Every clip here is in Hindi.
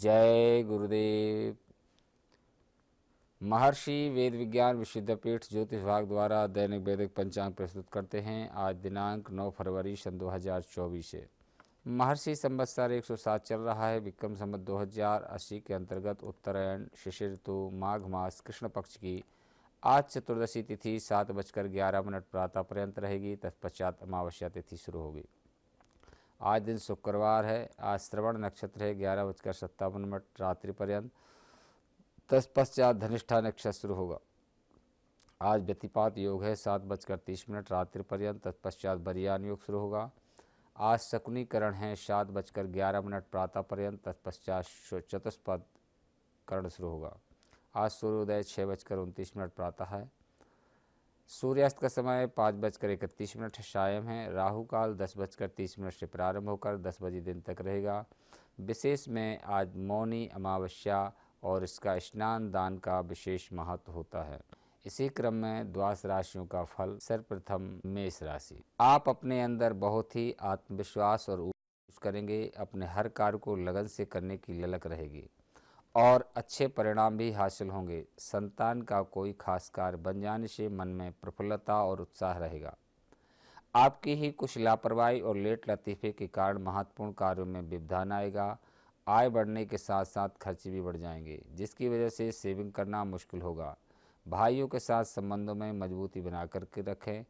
जय गुरुदेव महर्षि वेद विज्ञान विश्वविद्यापीठ ज्योतिष विभाग द्वारा दैनिक वैदिक पंचांग प्रस्तुत करते हैं आज दिनांक 9 फरवरी सन 2024 है महर्षि संवत्सर एक चल रहा है विक्रम संबत दो के अंतर्गत उत्तरायण शिशिर ऋतु माघ मास कृष्ण पक्ष की आज चतुर्दशी तिथि सात बजकर ग्यारह मिनट प्रातः पर्यंत रहेगी तत्पश्चात अमावस्या तिथि शुरू होगी आज दिन शुक्रवार है आज श्रवण नक्षत्र है ग्यारह बजकर सत्तावन मिनट रात्रि पर्यंत तत्पश्चात धनिष्ठा नक्षत्र शुरू होगा आज व्यतिपात योग है सात बजकर तीस मिनट रात्रि पर्यंत तत्पश्चात बरियान योग शुरू होगा आज शकुनीकरण है सात बजकर ग्यारह मिनट प्रातः पर्यंत तत्पश्चात चतुष्पद करण शुरू होगा आज सूर्योदय छः बजकर उनतीस मिनट प्रातः है सूर्यास्त का समय पाँच बजकर इकतीस मिनट शायम है राहु काल दस बजकर तीस मिनट से प्रारंभ होकर दस बजे दिन तक रहेगा विशेष में आज मौनी अमावस्या और इसका स्नान दान का विशेष महत्व होता है इसी क्रम में द्वास राशियों का फल सर्वप्रथम मेष राशि आप अपने अंदर बहुत ही आत्मविश्वास और करेंगे अपने हर कार्य को लगन से करने की ललक रहेगी और अच्छे परिणाम भी हासिल होंगे संतान का कोई खास कार्य बन जाने से मन में प्रफुल्लता और उत्साह रहेगा आपकी ही कुछ लापरवाही और लेट लतीफ़े के कारण महत्वपूर्ण कार्यों में व्यवधान आएगा आय बढ़ने के साथ साथ खर्च भी बढ़ जाएंगे जिसकी वजह से सेविंग करना मुश्किल होगा भाइयों के साथ संबंधों में मजबूती बना करके रखें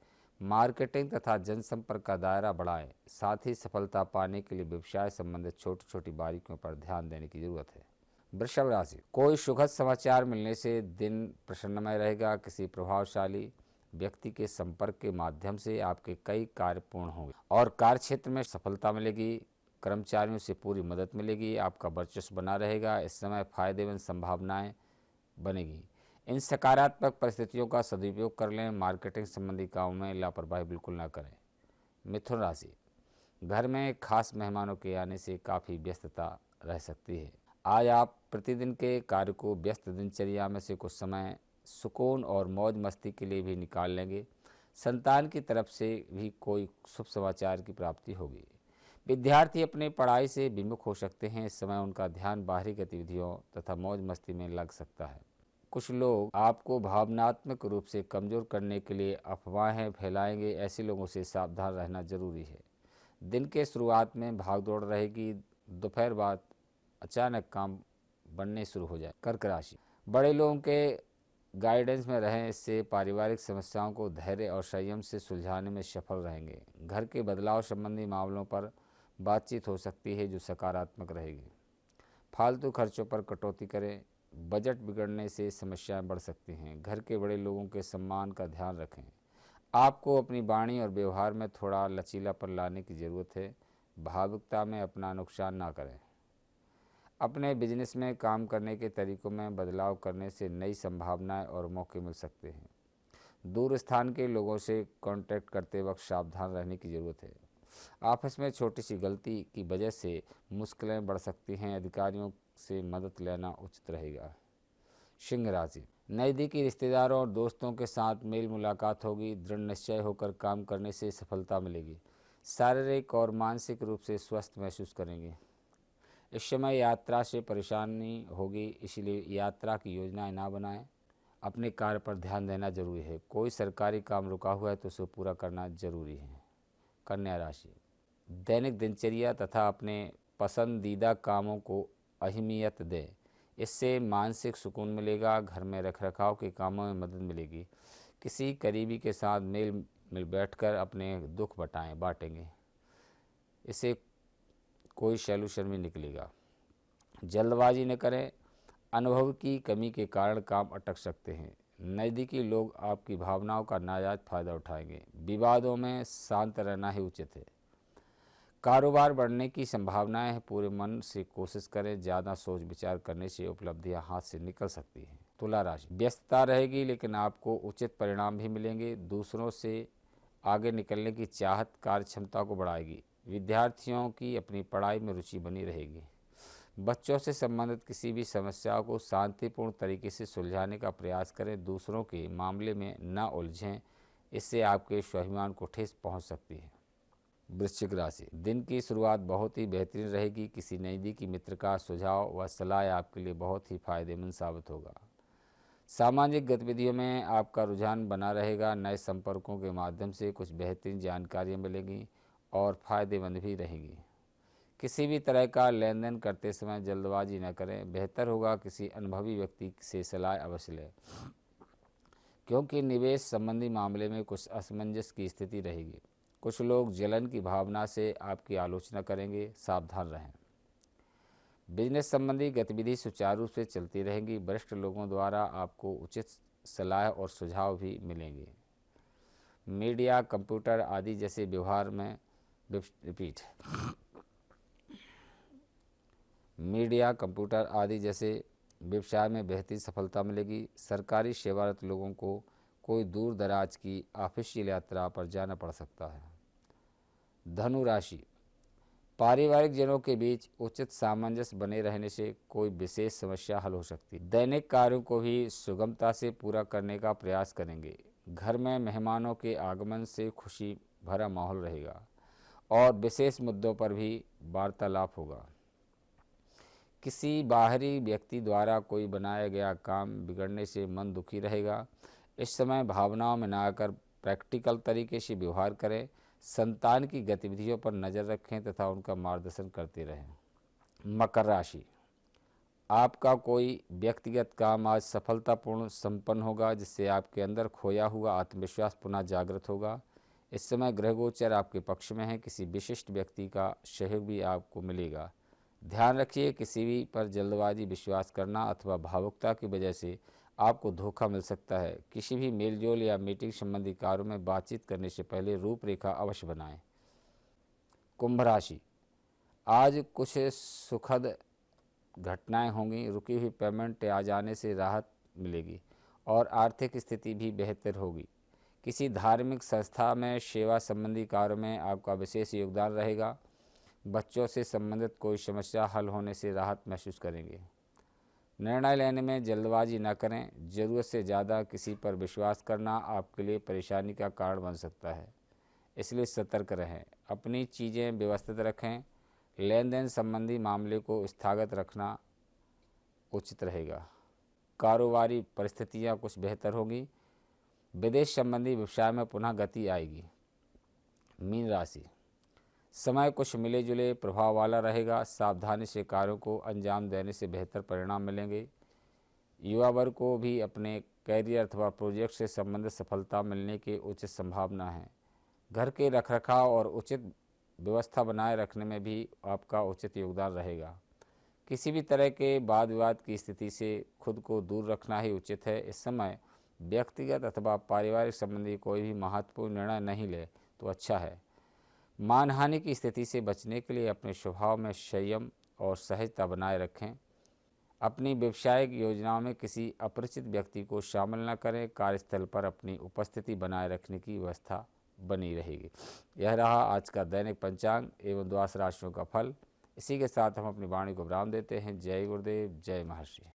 मार्केटिंग तथा जनसंपर्क का दायरा बढ़ाएं साथ ही सफलता पाने के लिए व्यवसाय संबंधित छोटी छोटी बारीकियों पर ध्यान देने की ज़रूरत है वृषभ राशि कोई सुखद समाचार मिलने से दिन प्रसन्नमय रहेगा किसी प्रभावशाली व्यक्ति के संपर्क के माध्यम से आपके कई कार्य पूर्ण होंगे और कार्य क्षेत्र में सफलता मिलेगी कर्मचारियों से पूरी मदद मिलेगी आपका वर्चस्व बना रहेगा इस समय फायदेमंद संभावनाएं बनेगी इन सकारात्मक परिस्थितियों का सदुपयोग कर लें मार्केटिंग संबंधी कामों में लापरवाही बिल्कुल ना करें मिथुन राशि घर में खास मेहमानों के आने से काफ़ी व्यस्तता रह सकती है आज आप प्रतिदिन के कार्य को व्यस्त दिनचर्या में से कुछ समय सुकून और मौज मस्ती के लिए भी निकाल लेंगे संतान की तरफ से भी कोई शुभ समाचार की प्राप्ति होगी विद्यार्थी अपने पढ़ाई से विमुख हो सकते हैं इस समय उनका ध्यान बाहरी गतिविधियों तथा मौज मस्ती में लग सकता है कुछ लोग आपको भावनात्मक रूप से कमज़ोर करने के लिए अफवाहें फैलाएंगे ऐसे लोगों से सावधान रहना जरूरी है दिन के शुरुआत में भागदौड़ रहेगी दोपहर बाद अचानक काम बनने शुरू हो जाए कर्क राशि बड़े लोगों के गाइडेंस में रहें इससे पारिवारिक समस्याओं को धैर्य और संयम से सुलझाने में सफल रहेंगे घर के बदलाव संबंधी मामलों पर बातचीत हो सकती है जो सकारात्मक रहेगी फालतू खर्चों पर कटौती करें बजट बिगड़ने से समस्याएं बढ़ सकती हैं घर के बड़े लोगों के सम्मान का ध्यान रखें आपको अपनी वाणी और व्यवहार में थोड़ा लचीलापन लाने की ज़रूरत है भावुकता में अपना नुकसान ना करें अपने बिजनेस में काम करने के तरीकों में बदलाव करने से नई संभावनाएं और मौके मिल सकते हैं दूर स्थान के लोगों से कांटेक्ट करते वक्त सावधान रहने की ज़रूरत है आपस में छोटी सी गलती की वजह से मुश्किलें बढ़ सकती हैं अधिकारियों से मदद लेना उचित रहेगा सिंह राशि नज़दीकी रिश्तेदारों और दोस्तों के साथ मेल मुलाकात होगी दृढ़ निश्चय होकर काम करने से सफलता मिलेगी शारीरिक और मानसिक रूप से स्वस्थ महसूस करेंगे इस समय यात्रा से परेशानी होगी इसलिए यात्रा की योजनाएं ना बनाएं अपने कार्य पर ध्यान देना जरूरी है कोई सरकारी काम रुका हुआ है तो उसे पूरा करना जरूरी है कन्या राशि दैनिक दिनचर्या तथा अपने पसंदीदा कामों को अहमियत दें इससे मानसिक सुकून मिलेगा घर में रख रखाव के कामों में मदद मिलेगी किसी करीबी के साथ मेल मिल बैठ कर अपने दुख बटाएँ बांटेंगे इसे कोई शैलू भी निकलेगा जल्दबाजी न करें अनुभव की कमी के कारण काम अटक सकते हैं नज़दीकी लोग आपकी भावनाओं का नाजायज फ़ायदा उठाएंगे विवादों में शांत रहना ही उचित है कारोबार बढ़ने की संभावनाएं हैं पूरे मन से कोशिश करें ज़्यादा सोच विचार करने से उपलब्धियां हाथ से निकल सकती हैं तुला राशि व्यस्तता रहेगी लेकिन आपको उचित परिणाम भी मिलेंगे दूसरों से आगे निकलने की चाहत कार्य क्षमता को बढ़ाएगी विद्यार्थियों की अपनी पढ़ाई में रुचि बनी रहेगी बच्चों से संबंधित किसी भी समस्या को शांतिपूर्ण तरीके से सुलझाने का प्रयास करें दूसरों के मामले में न उलझें इससे आपके स्वाभिमान को ठेस पहुंच सकती है वृश्चिक राशि दिन की शुरुआत बहुत ही बेहतरीन रहेगी किसी नज़दीकी मित्र का सुझाव व सलाह आपके लिए बहुत ही फायदेमंद साबित होगा सामाजिक गतिविधियों में आपका रुझान बना रहेगा नए संपर्कों के माध्यम से कुछ बेहतरीन जानकारियाँ मिलेंगी और फ़ायदेमंद भी रहेगी किसी भी तरह का लेन देन करते समय जल्दबाजी न करें बेहतर होगा किसी अनुभवी व्यक्ति से सलाह अवश्य लें क्योंकि निवेश संबंधी मामले में कुछ असमंजस की स्थिति रहेगी कुछ लोग जलन की भावना से आपकी आलोचना करेंगे सावधान रहें बिजनेस संबंधी गतिविधि सुचारू रूप से चलती रहेंगी वरिष्ठ लोगों द्वारा आपको उचित सलाह और सुझाव भी मिलेंगे मीडिया कंप्यूटर आदि जैसे व्यवहार में रिपीट मीडिया कंप्यूटर आदि जैसे व्यवसाय में बेहतरीन सफलता मिलेगी सरकारी सेवारत लोगों को कोई दूर दराज की ऑफिशियल यात्रा पर जाना पड़ सकता है धनु राशि पारिवारिक जनों के बीच उचित सामंजस्य बने रहने से कोई विशेष समस्या हल हो सकती है दैनिक कार्यों को भी सुगमता से पूरा करने का प्रयास करेंगे घर में मेहमानों के आगमन से खुशी भरा माहौल रहेगा और विशेष मुद्दों पर भी वार्तालाप होगा किसी बाहरी व्यक्ति द्वारा कोई बनाया गया काम बिगड़ने से मन दुखी रहेगा इस समय भावनाओं में ना आकर प्रैक्टिकल तरीके से व्यवहार करें संतान की गतिविधियों पर नज़र रखें तथा उनका मार्गदर्शन करते रहें मकर राशि आपका कोई व्यक्तिगत काम आज सफलतापूर्ण संपन्न होगा जिससे आपके अंदर खोया हुआ आत्मविश्वास पुनः जागृत होगा इस समय ग्रह गोचर आपके पक्ष में है किसी विशिष्ट व्यक्ति का सहयोग भी आपको मिलेगा ध्यान रखिए किसी भी पर जल्दबाजी विश्वास करना अथवा भावुकता की वजह से आपको धोखा मिल सकता है किसी भी मेलजोल या मीटिंग संबंधी कार्यों में बातचीत करने से पहले रूपरेखा अवश्य बनाएं कुंभ राशि आज कुछ सुखद घटनाएं होंगी रुकी हुई पेमेंट आ जाने से राहत मिलेगी और आर्थिक स्थिति भी बेहतर होगी किसी धार्मिक संस्था में सेवा संबंधी कार्य में आपका विशेष योगदान रहेगा बच्चों से संबंधित कोई समस्या हल होने से राहत महसूस करेंगे निर्णय लेने में जल्दबाजी न करें ज़रूरत से ज़्यादा किसी पर विश्वास करना आपके लिए परेशानी का कारण बन सकता है इसलिए सतर्क रहें अपनी चीज़ें व्यवस्थित रखें लेन देन संबंधी मामले को स्थागत रखना उचित रहेगा कारोबारी परिस्थितियाँ कुछ बेहतर होगी विदेश संबंधी व्यवसाय में पुनः गति आएगी मीन राशि समय कुछ मिले जुले प्रभाव वाला रहेगा सावधानी से कार्यों को अंजाम देने से बेहतर परिणाम मिलेंगे युवा वर्ग को भी अपने कैरियर अथवा प्रोजेक्ट से संबंधित सफलता मिलने की उचित संभावना है घर के रखरखाव और उचित व्यवस्था बनाए रखने में भी आपका उचित योगदान रहेगा किसी भी तरह के वाद विवाद की स्थिति से खुद को दूर रखना ही उचित है इस समय व्यक्तिगत अथवा पारिवारिक संबंधी कोई भी महत्वपूर्ण निर्णय नहीं ले तो अच्छा है मानहानि की स्थिति से बचने के लिए अपने स्वभाव में संयम और सहजता बनाए रखें अपनी व्यवसायिक योजनाओं में किसी अपरिचित व्यक्ति को शामिल न करें कार्यस्थल पर अपनी उपस्थिति बनाए रखने की व्यवस्था बनी रहेगी यह रहा आज का दैनिक पंचांग एवं द्वास राशियों का फल इसी के साथ हम अपनी वाणी को विराम देते हैं जय गुरुदेव जय महर्षि